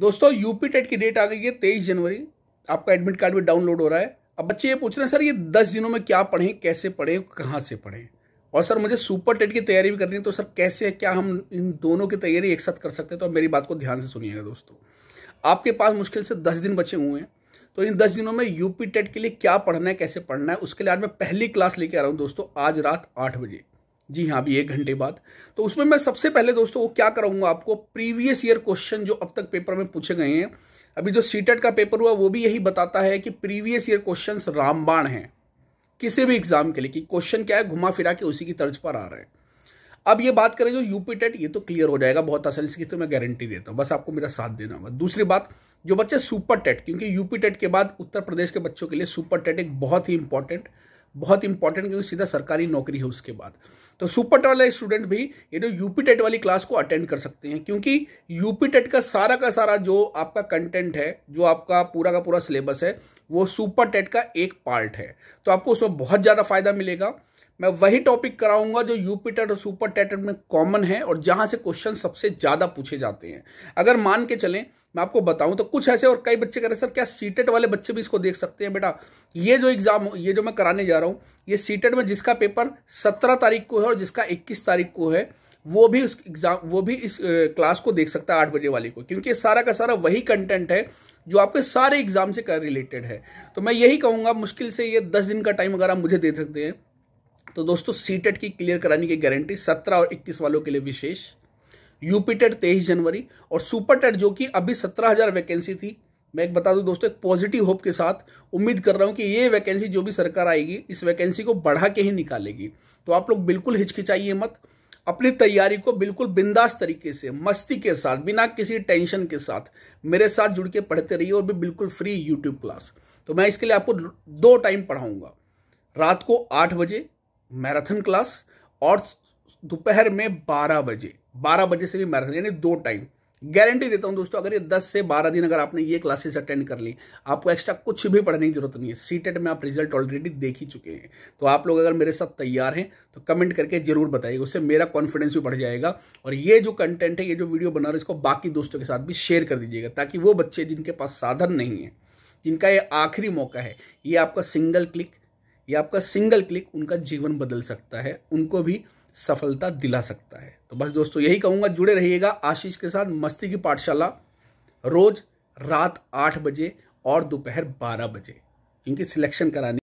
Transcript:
दोस्तों UP TET की date आ गई है तेईस जनवरी आपका एडमिट कार्ड भी डाउनलोड हो रहा है अब बच्चे ये पूछ रहे हैं सर ये दस दिनों में क्या पढ़ें कैसे पढ़ें कहाँ से पढ़ें और सर मुझे सुपर टेट की तैयारी भी करनी है तो सर कैसे क्या हम इन दोनों की तैयारी एक साथ कर सकते हैं तो मेरी बात को ध्यान से सुनिएगा दोस्तों आपके पास मुश्किल से दस दिन बचे हुए हैं तो इन दस दिनों में यूपी टेट के लिए क्या पढ़ना है कैसे पढ़ना है उसके लिए आज मैं पहली क्लास लेके आ रहा हूँ दोस्तों आज रात आठ बजे जी हाँ अभी एक घंटे बाद तो उसमें मैं सबसे पहले दोस्तों वो क्या कराऊंगा आपको प्रीवियस ईयर क्वेश्चन जो अब तक पेपर में पूछे गए हैं अभी जो सीटेट e का पेपर हुआ वो भी यही बताता है कि प्रीवियस ईयर क्वेश्चन रामबाण है किसी भी एग्जाम के लिए कि क्वेश्चन क्या है घुमा फिरा के उसी की तर्ज पर आ रहे हैं अब ये बात करें जो यूपी टेट e ये तो क्लियर हो जाएगा बहुत आसानी से तो मैं गारंटी देता हूँ बस आपको मेरा साथ देना होगा दूसरी बात जो बच्चे सुपर टेट e क्योंकि यूपी टेट के बाद उत्तर प्रदेश के बच्चों के लिए सुपर टेट एक बहुत ही इंपॉर्टेंट बहुत इंपॉर्टेंट क्योंकि सीधा सरकारी नौकरी है उसके बाद तो सुपर टेट वाले स्टूडेंट भी ये जो यूपी टेट वाली क्लास को अटेंड कर सकते हैं क्योंकि यूपी टेट का सारा का सारा जो आपका कंटेंट है जो आपका पूरा का पूरा सिलेबस है वो सुपर टेट का एक पार्ट है तो आपको उसमें बहुत ज़्यादा फायदा मिलेगा मैं वही टॉपिक कराऊंगा जो यूपी टेट और सुपर टेट में कॉमन है और जहां से क्वेश्चन सबसे ज़्यादा पूछे जाते हैं अगर मान के चलें मैं आपको बताऊं तो कुछ ऐसे और कई बच्चे कह रहे सर क्या सीटेट e वाले बच्चे भी इसको देख सकते हैं बेटा ये जो एग्जाम ये जो मैं कराने जा रहा हूं ये सीटेट e में जिसका पेपर सत्रह तारीख को है और जिसका इक्कीस तारीख को है वो भी उस एग्जाम वो भी इस क्लास को देख सकता है आठ बजे वाली को क्योंकि सारा का सारा वही कंटेंट है जो आपके सारे एग्जाम से रिलेटेड है तो मैं यही कहूंगा मुश्किल से ये दस दिन का टाइम अगर आप मुझे दे सकते हैं तो दोस्तों सीटेट e की क्लियर कराने की गारंटी सत्रह और इक्कीस वालों के लिए विशेष यूपी टेट तेईस जनवरी और सुपर टेट जो कि अभी सत्रह हजार वैकेंसी थी मैं एक बता दूं दोस्तों एक पॉजिटिव होप के साथ उम्मीद कर रहा हूं कि ये वैकेंसी जो भी सरकार आएगी इस वैकेंसी को बढ़ा के ही निकालेगी तो आप लोग बिल्कुल हिचकिचाइए मत अपनी तैयारी को बिल्कुल बिंदास तरीके से मस्ती के साथ बिना किसी टेंशन के साथ मेरे साथ जुड़ के पढ़ते रहिए और भी बिल्कुल फ्री यूट्यूब क्लास तो मैं इसके लिए आपको दो टाइम पढ़ाऊंगा रात को आठ बजे मैराथन क्लास और दोपहर में बारह बजे बारह बजे से भी मैराथन यानी दो टाइम गारंटी देता हूं दोस्तों अगर ये 10 से 12 दिन अगर आपने ये क्लासेस अटेंड कर ली आपको एक्स्ट्रा कुछ भी पढ़ने की जरूरत नहीं है सीटेट e में आप रिजल्ट ऑलरेडी देख ही चुके हैं तो आप लोग अगर मेरे साथ तैयार हैं तो कमेंट करके जरूर बताइएगा उससे मेरा कॉन्फिडेंस भी बढ़ जाएगा और ये जो कंटेंट है ये जो वीडियो बना रहा है इसको बाकी दोस्तों के साथ भी शेयर कर दीजिएगा ताकि वो बच्चे जिनके पास साधन नहीं है जिनका ये आखिरी मौका है ये आपका सिंगल क्लिक ये आपका सिंगल क्लिक उनका जीवन बदल सकता है उनको भी सफलता दिला सकता है तो बस दोस्तों यही कहूँगा जुड़े रहिएगा आशीष के साथ मस्ती की पाठशाला रोज रात आठ बजे और दोपहर बारह बजे क्योंकि सिलेक्शन कराने